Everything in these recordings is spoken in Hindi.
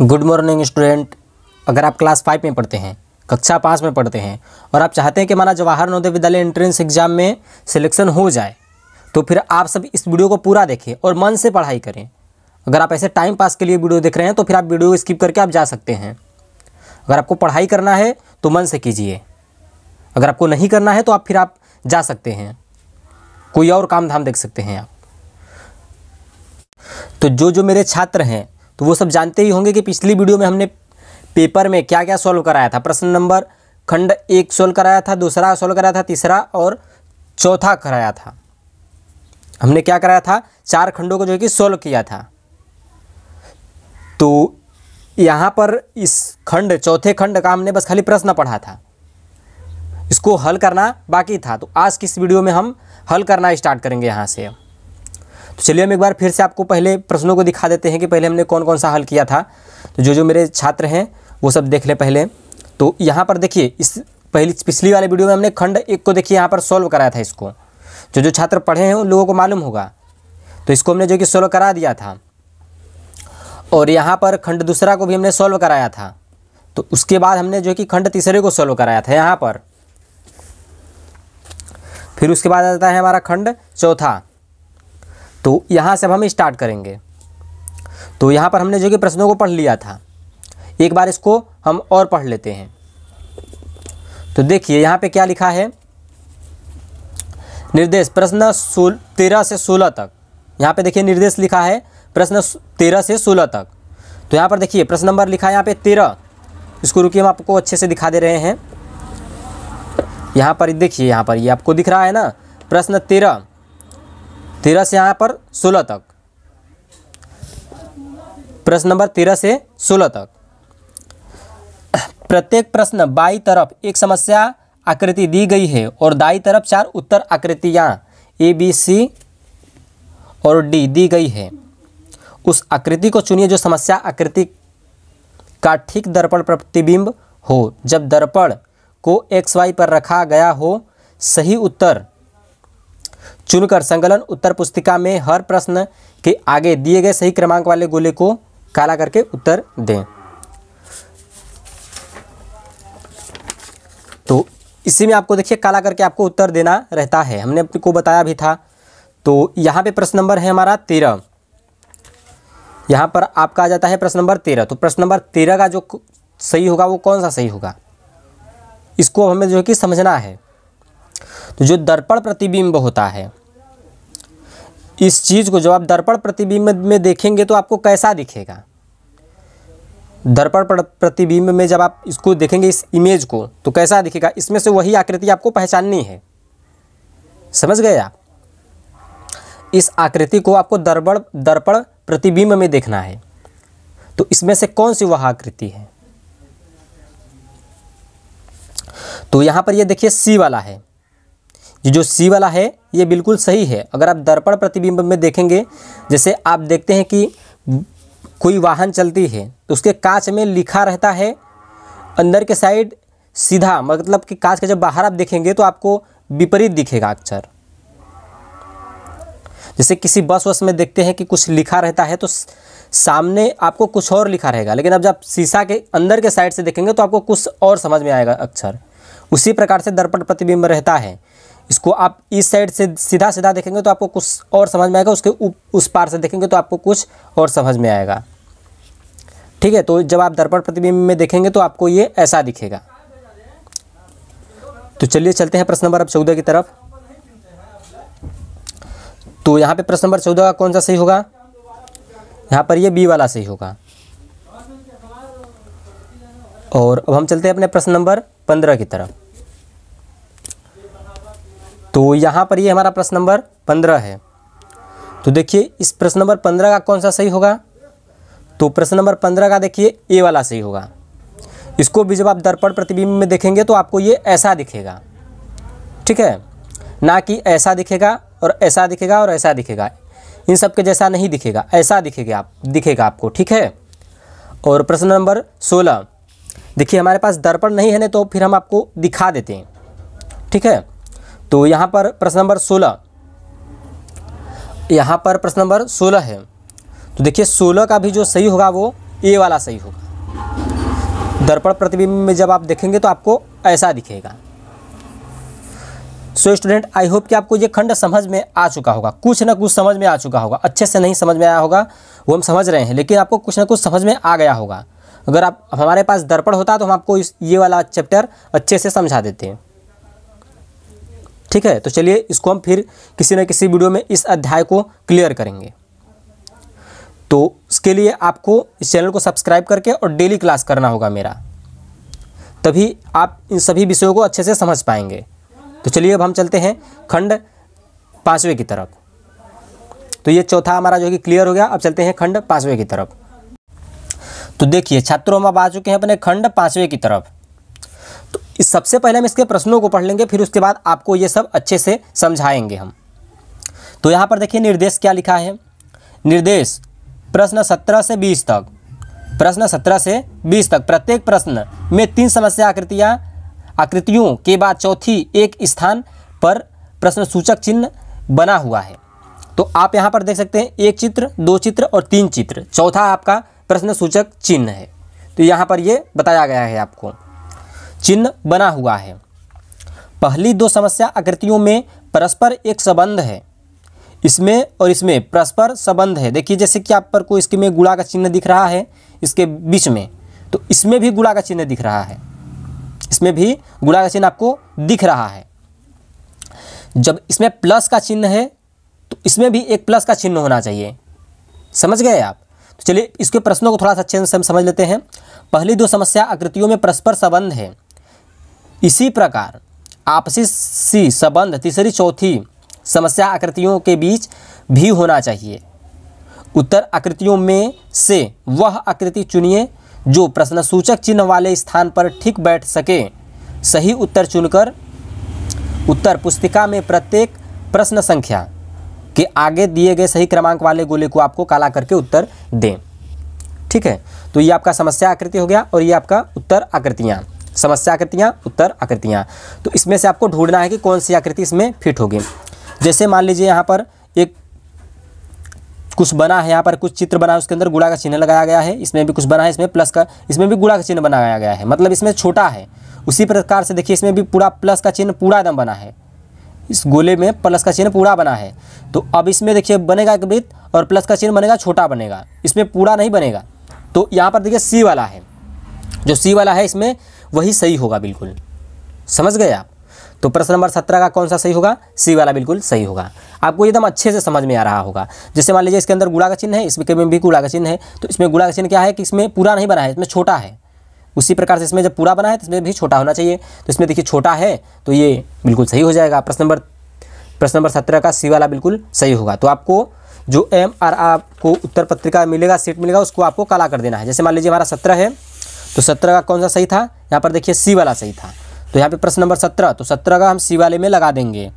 गुड मॉर्निंग स्टूडेंट अगर आप क्लास फाइव में पढ़ते हैं कक्षा पाँच में पढ़ते हैं और आप चाहते हैं कि माना जवाहर नवोदय विद्यालय एंट्रेंस एग्जाम में सिलेक्शन हो जाए तो फिर आप सब इस वीडियो को पूरा देखें और मन से पढ़ाई करें अगर आप ऐसे टाइम पास के लिए वीडियो देख रहे हैं तो फिर आप वीडियो स्किप करके आप जा सकते हैं अगर आपको पढ़ाई करना है तो मन से कीजिए अगर आपको नहीं करना है तो आप फिर आप जा सकते हैं कोई और काम धाम देख सकते हैं आप तो जो जो मेरे छात्र हैं तो वो सब जानते ही होंगे कि पिछली वीडियो में हमने पेपर में क्या क्या सॉल्व कराया था प्रश्न नंबर खंड एक सॉल्व कराया था दूसरा सॉल्व कराया था तीसरा और चौथा कराया था हमने क्या कराया था चार खंडों को जो है कि सॉल्व किया था तो यहाँ पर इस खंड चौथे खंड का हमने बस खाली प्रश्न पढ़ा था इसको हल करना बाकी था तो आज की इस वीडियो में हम हल करना स्टार्ट करेंगे यहाँ से तो चलिए हम एक बार फिर से आपको पहले प्रश्नों को दिखा देते हैं कि पहले हमने कौन कौन सा हल किया था तो जो जो मेरे छात्र हैं वो सब देख लें पहले तो यहाँ पर देखिए इस पहली पिछली वाले वीडियो में हमने खंड एक को देखिए यहाँ पर सॉल्व कराया था इसको जो जो छात्र पढ़े हैं उन लोगों को मालूम होगा तो इसको हमने जो कि सॉल्व करा दिया था और यहाँ पर खंड दूसरा को भी हमने सॉल्व कराया था तो उसके बाद हमने जो कि खंड तीसरे को सॉल्व कराया था यहाँ पर फिर उसके बाद आता है हमारा खंड चौथा तो यहाँ से अब हम स्टार्ट करेंगे तो यहाँ पर हमने जो कि प्रश्नों को पढ़ लिया था एक बार इसको हम और पढ़ लेते हैं तो देखिए यहाँ पे क्या लिखा है निर्देश प्रश्न सोल तेरह से सोलह तक यहाँ पे देखिए निर्देश लिखा है प्रश्न तेरह से सोलह तक तो यहाँ पर देखिए प्रश्न नंबर लिखा है यहाँ पे तेरह इसको रुकिए हम आपको अच्छे से दिखा दे रहे हैं यहाँ पर देखिए यहाँ पर ये आपको दिख रहा है ना प्रश्न तेरह तेरह से यहाँ पर सोलह तक प्रश्न नंबर तेरह से सोलह तक प्रत्येक प्रश्न बाई तरफ एक समस्या आकृति दी गई है और दाई तरफ चार उत्तर आकृतियाँ ए बी सी और डी दी गई है उस आकृति को चुनिए जो समस्या आकृति का ठीक दर्पण प्रतिबिंब हो जब दर्पण को एक्स वाई पर रखा गया हो सही उत्तर चुनकर संकलन उत्तर पुस्तिका में हर प्रश्न के आगे दिए गए सही क्रमांक वाले गोले को काला करके उत्तर दें तो इसी में आपको देखिए काला करके आपको उत्तर देना रहता है हमने अपने को बताया भी था तो यहाँ पे प्रश्न नंबर है हमारा तेरह यहाँ पर आपका आ जाता है प्रश्न नंबर तेरह तो प्रश्न नंबर तेरह का जो सही होगा वो कौन सा सही होगा इसको हमें जो है कि समझना है तो जो दर्पण प्रतिबिंब होता है इस चीज़ को जब आप दर्पण प्रतिबिंब में देखेंगे तो आपको कैसा दिखेगा दर्पण प्रतिबिंब में जब आप इसको देखेंगे इस इमेज को तो कैसा दिखेगा इसमें से वही आकृति आपको पहचाननी है समझ गए आप इस आकृति को आपको दर्पण दर्पण प्रतिबिंब में देखना है तो इसमें से कौन सी वह आकृति है तो यहां पर ये यह देखिए सी वाला है ये जो सी वाला है ये बिल्कुल सही है अगर आप दर्पण प्रतिबिंब में देखेंगे जैसे आप देखते हैं कि कोई वाहन चलती है तो उसके कांच में लिखा रहता है अंदर के साइड सीधा मतलब कि कांच के जब बाहर आप देखेंगे तो आपको विपरीत दिखेगा अक्षर जैसे किसी बस वस में देखते हैं कि कुछ लिखा रहता है तो सामने आपको कुछ और लिखा रहेगा लेकिन अब जब शीशा के अंदर के साइड से देखेंगे तो आपको कुछ और समझ में आएगा अक्षर उसी प्रकार से दर्पण प्रतिबिंब रहता है इसको आप इस साइड से सीधा सीधा देखेंगे तो आपको कुछ और समझ में आएगा उसके उप, उस पार से देखेंगे तो आपको कुछ और समझ में आएगा ठीक है तो जब आप दर्पण प्रतिबिंब में देखेंगे तो आपको ये ऐसा दिखेगा तो चलिए चलते हैं प्रश्न नंबर अब चौदह की तरफ तो यहाँ पे प्रश्न नंबर चौदह का कौन सा सही होगा यहाँ पर ये बी वाला सही होगा और अब हम चलते हैं अपने प्रश्न नंबर पंद्रह की तरफ तो यहाँ पर ये हमारा प्रश्न नंबर पंद्रह है तो देखिए इस प्रश्न नंबर पंद्रह का कौन सा सही होगा तो प्रश्न नंबर पंद्रह का देखिए ए वाला सही होगा इसको भी जब आप दर्पण प्रतिबिंब में देखेंगे तो आपको ये ऐसा दिखेगा ठीक है ना कि ऐसा दिखेगा और ऐसा दिखेगा और ऐसा दिखेगा इन सब के जैसा नहीं दिखेगा ऐसा दिखेगा आप दिखेगा आपको ठीक है और प्रश्न नंबर सोलह देखिए हमारे पास दर्पण नहीं है ना तो फिर हम आपको दिखा देते हैं ठीक है तो यहाँ पर प्रश्न नंबर सोलह यहाँ पर प्रश्न नंबर सोलह है तो देखिए सोलह का भी जो सही होगा वो ए वाला सही होगा दर्पण प्रतिबिंब में जब आप देखेंगे तो आपको ऐसा दिखेगा सो स्टूडेंट आई होप कि आपको ये खंड समझ में आ चुका होगा कुछ ना कुछ समझ में आ चुका होगा अच्छे से नहीं समझ में आया होगा वो हम समझ रहे हैं लेकिन आपको कुछ ना कुछ समझ में आ गया होगा अगर आप हमारे पास दर्पण होता तो हम आपको इस ये वाला चैप्टर अच्छे से समझा देते हैं ठीक है तो चलिए इसको हम फिर किसी न किसी वीडियो में इस अध्याय को क्लियर करेंगे तो इसके लिए आपको इस चैनल को सब्सक्राइब करके और डेली क्लास करना होगा मेरा तभी आप इन सभी विषयों को अच्छे से समझ पाएंगे तो चलिए अब हम चलते हैं खंड पाँचवें की तरफ तो ये चौथा हमारा जो कि क्लियर हो गया अब चलते हैं खंड पाँचवें की तरफ तो देखिए छात्रों हम अब आ चुके हैं अपने खंड पाँचवें की तरफ कि सबसे पहले हम इसके प्रश्नों को पढ़ लेंगे फिर उसके बाद आपको ये सब अच्छे से समझाएंगे हम तो यहाँ पर देखिए निर्देश क्या लिखा है निर्देश प्रश्न सत्रह से बीस तक प्रश्न सत्रह से बीस तक प्रत्येक प्रश्न में तीन समस्या आकृतियाँ आकृतियों के बाद चौथी एक स्थान पर प्रश्न सूचक चिन्ह बना हुआ है तो आप यहाँ पर देख सकते हैं एक चित्र दो चित्र और तीन चित्र चौथा आपका प्रश्न सूचक चिन्ह है तो यहाँ पर ये बताया गया है आपको चिन्ह बना हुआ है पहली दो समस्या आकृतियों में परस्पर एक संबंध है इसमें और इसमें परस्पर संबंध है देखिए जैसे कि आप पर को इसके में गुड़ा का चिन्ह दिख रहा है इसके बीच में तो इसमें भी गुड़ा का चिन्ह दिख रहा है इसमें भी गुड़ा का चिन्ह आपको दिख रहा है जब इसमें प्लस का चिन्ह है तो इसमें भी एक प्लस का चिन्ह होना चाहिए समझ गए आप तो चलिए इसके प्रश्नों को थोड़ा सा अच्छे से समझ लेते हैं पहली दो समस्या आकृतियों में परस्पर संबंध है इसी प्रकार आपसी सी संबंध तीसरी चौथी समस्या आकृतियों के बीच भी होना चाहिए उत्तर आकृतियों में से वह आकृति चुनिए जो प्रश्न सूचक चिन्ह वाले स्थान पर ठीक बैठ सके सही उत्तर चुनकर उत्तर पुस्तिका में प्रत्येक प्रश्न संख्या के आगे दिए गए सही क्रमांक वाले गोले को आपको काला करके उत्तर दें ठीक है तो ये आपका समस्या आकृति हो गया और ये आपका उत्तर आकृतियाँ समस्या आकृतियाँ उत्तर आकृतियाँ तो इसमें से आपको ढूंढना है कि कौन सी आकृति इसमें फिट होगी जैसे मान लीजिए यहाँ पर एक कुछ बना है यहाँ पर कुछ चित्र बना है उसके अंदर गुड़ा का चिन्ह लगाया गया है इसमें भी कुछ बना है इसमें प्लस का इसमें भी गुड़ा का चिन्ह बनाया गया है मतलब इसमें छोटा है उसी प्रकार से देखिए इसमें भी पूरा प्लस का चिन्ह पूरा एकदम बना है इस गोले में प्लस का चिन्ह पूरा बना है तो अब इसमें देखिए बनेगा एक वृत्त और प्लस का चिन्ह बनेगा छोटा बनेगा इसमें पूरा नहीं बनेगा तो यहाँ पर देखिए सी वाला है जो सी वाला है इसमें वही सही होगा बिल्कुल समझ गए आप तो प्रश्न नंबर सत्रह का कौन सा सही होगा सी वाला बिल्कुल सही होगा आपको एकदम अच्छे से समझ में आ रहा होगा जैसे मान लीजिए इसके अंदर गुड़ा का चिन्ह है इसमें भी गुड़ा का चिन्ह है तो इसमें गुड़ा का चिन्ह क्या है कि इसमें पूरा नहीं बना है इसमें छोटा है उसी प्रकार से इसमें जब पूरा बना है तो इसमें भी छोटा होना चाहिए तो इसमें देखिए छोटा है तो ये बिल्कुल सही हो जाएगा प्रश्न नंबर प्रश्न नंबर सत्रह का सी वाला बिल्कुल सही होगा तो आपको जो एम आर आपको उत्तर पत्रिका मिलेगा सीट मिलेगा उसको आपको काला कर देना है जैसे मान लीजिए हमारा सत्रह है तो सत्रह का कौन सा सही था यहाँ पर देखिए सी वाला सही था तो यहाँ पे प्रश्न नंबर सत्रह तो सत्रह का हम सी वाले में लगा देंगे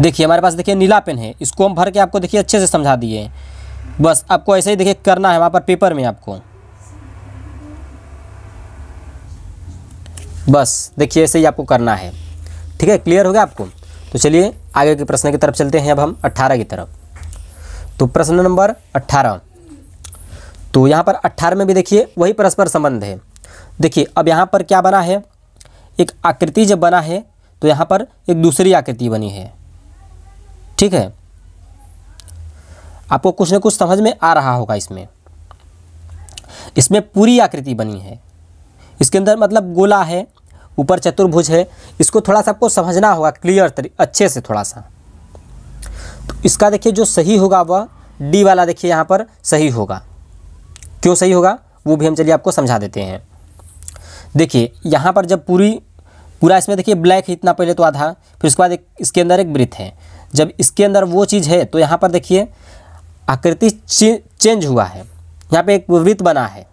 देखिए हमारे पास देखिए नीला पेन है इसको हम भर के आपको देखिए अच्छे से समझा दिए बस आपको ऐसे ही देखिए करना है वहाँ पर पेपर में आपको बस देखिए ऐसे ही आपको करना है ठीक है क्लियर हो गया आपको तो चलिए आगे के प्रश्न की तरफ चलते हैं अब हम अट्ठारह की तरफ तो प्रश्न नंबर अट्ठारह तो यहाँ पर अट्ठारह में भी देखिए वही परस्पर संबंध है देखिए अब यहाँ पर क्या बना है एक आकृति जब बना है तो यहाँ पर एक दूसरी आकृति बनी है ठीक है आपको कुछ ना कुछ समझ में आ रहा होगा इसमें इसमें पूरी आकृति बनी है इसके अंदर मतलब गोला है ऊपर चतुर्भुज है इसको थोड़ा सा आपको समझना होगा क्लियर अच्छे से थोड़ा सा तो इसका देखिए जो सही होगा वह डी वाला देखिए यहाँ पर सही होगा क्यों सही होगा वो भी हम चलिए आपको समझा देते हैं देखिए यहाँ पर जब पूरी पूरा इसमें देखिए ब्लैक है इतना पहले तो आधा फिर उसके बाद एक इसके अंदर एक ब्रिथ है जब इसके अंदर वो चीज़ है तो यहाँ पर देखिए आकृति चेंज हुआ है यहाँ पे एक वृत्त बना है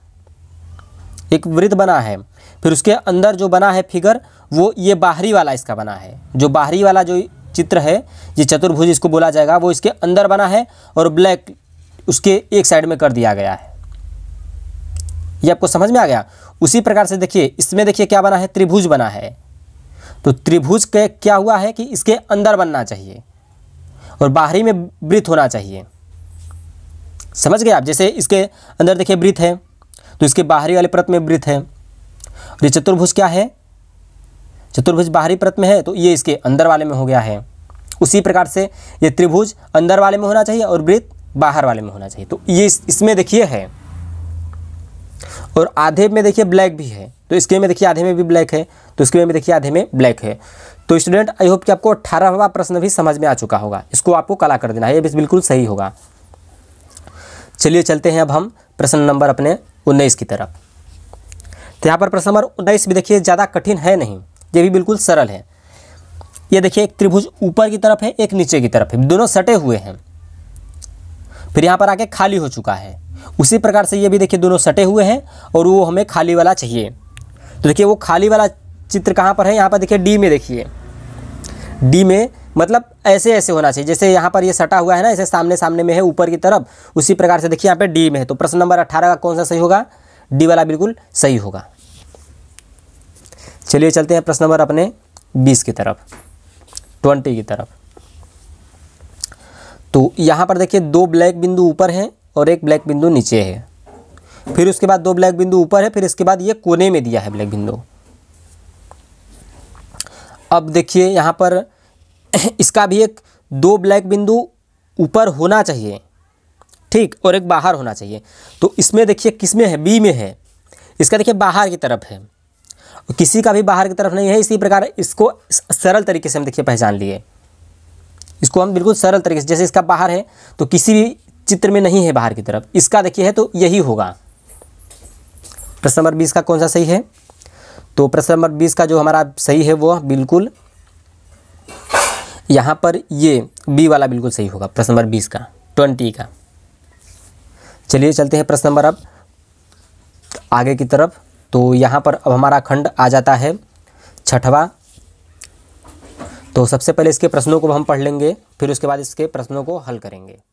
एक वृत्त बना है फिर उसके अंदर जो बना है फिगर वो ये बाहरी वाला इसका बना है जो बाहरी वाला जो चित्र है ये चतुर्भुज इसको बोला जाएगा वो इसके अंदर बना है और ब्लैक उसके एक साइड में कर दिया गया है ये आपको समझ में आ गया उसी प्रकार से देखिए इसमें देखिए क्या बना है त्रिभुज बना है तो त्रिभुज के क्या हुआ है कि इसके अंदर बनना चाहिए और बाहरी में वृत्त होना चाहिए समझ गए आप जैसे इसके अंदर देखिए वृत्त है तो इसके बाहरी वाले परत में वृत्त है और ये चतुर्भुज क्या है चतुर्भुज बाहरी परत में है तो ये इसके अंदर वाले में हो गया है उसी प्रकार से ये त्रिभुज अंदर वाले में होना चाहिए और वृत्त बाहर वाले में होना चाहिए तो ये इसमें देखिए है और आधे में देखिए ब्लैक भी है तो इसके में देखिए आधे में भी ब्लैक है तो इसके में देखिए आधे में ब्लैक है तो स्टूडेंट आई होप कि आपको अट्ठारहवा प्रश्न भी समझ में आ चुका होगा इसको आपको कला कर देना है ये भी बिल्कुल सही होगा चलिए चलते हैं अब हम प्रश्न नंबर अपने उन्नीस की तरफ तो यहाँ पर प्रश्न नंबर उन्नीस भी देखिए ज़्यादा कठिन है नहीं ये भी बिल्कुल सरल है ये देखिए एक त्रिभुज ऊपर की तरफ है एक नीचे की तरफ है दोनों सटे हुए हैं फिर यहाँ पर आके खाली हो चुका है उसी प्रकार से ये भी देखिए दोनों सटे हुए हैं और वो हमें खाली वाला चाहिए तो देखिए वो खाली वाला चित्र कहाँ पर है यहाँ पर देखिए डी में देखिए डी में मतलब ऐसे ऐसे होना चाहिए जैसे यहाँ पर ये सटा हुआ है ना ऐसे सामने सामने में है ऊपर की तरफ उसी प्रकार से देखिए यहाँ पे डी में है तो प्रश्न नंबर अट्ठारह का कौन सा सही होगा डी वाला बिल्कुल सही होगा चलिए चलते हैं प्रश्न नंबर अपने बीस की तरफ ट्वेंटी की तरफ तो यहाँ पर देखिए दो ब्लैक बिंदु ऊपर हैं और एक ब्लैक बिंदु नीचे है फिर उसके बाद दो ब्लैक बिंदु ऊपर है फिर इसके बाद ये कोने में दिया है ब्लैक बिंदु अब देखिए यहाँ पर इसका भी एक दो ब्लैक बिंदु ऊपर होना चाहिए ठीक और एक बाहर होना चाहिए तो इसमें देखिए किस में है बी में है इसका देखिए बाहर की तरफ है किसी का भी बाहर की तरफ नहीं है इसी प्रकार इसको सरल तरीके से हम देखिए पहचान लिए इसको हम बिल्कुल सरल तरीके से जैसे इसका बाहर है तो किसी भी चित्र में नहीं है बाहर की तरफ इसका देखिए है तो यही होगा प्रश्न नंबर बीस का कौन सा सही है तो प्रश्न नंबर बीस का जो हमारा सही है वो बिल्कुल यहाँ पर ये बी वाला बिल्कुल सही होगा प्रश्न नंबर बीस का ट्वेंटी का चलिए चलते हैं प्रश्न नंबर अब आगे की तरफ तो यहाँ पर अब हमारा खंड आ जाता है छठवा तो सबसे पहले इसके प्रश्नों को हम पढ़ लेंगे फिर उसके बाद इसके प्रश्नों को हल करेंगे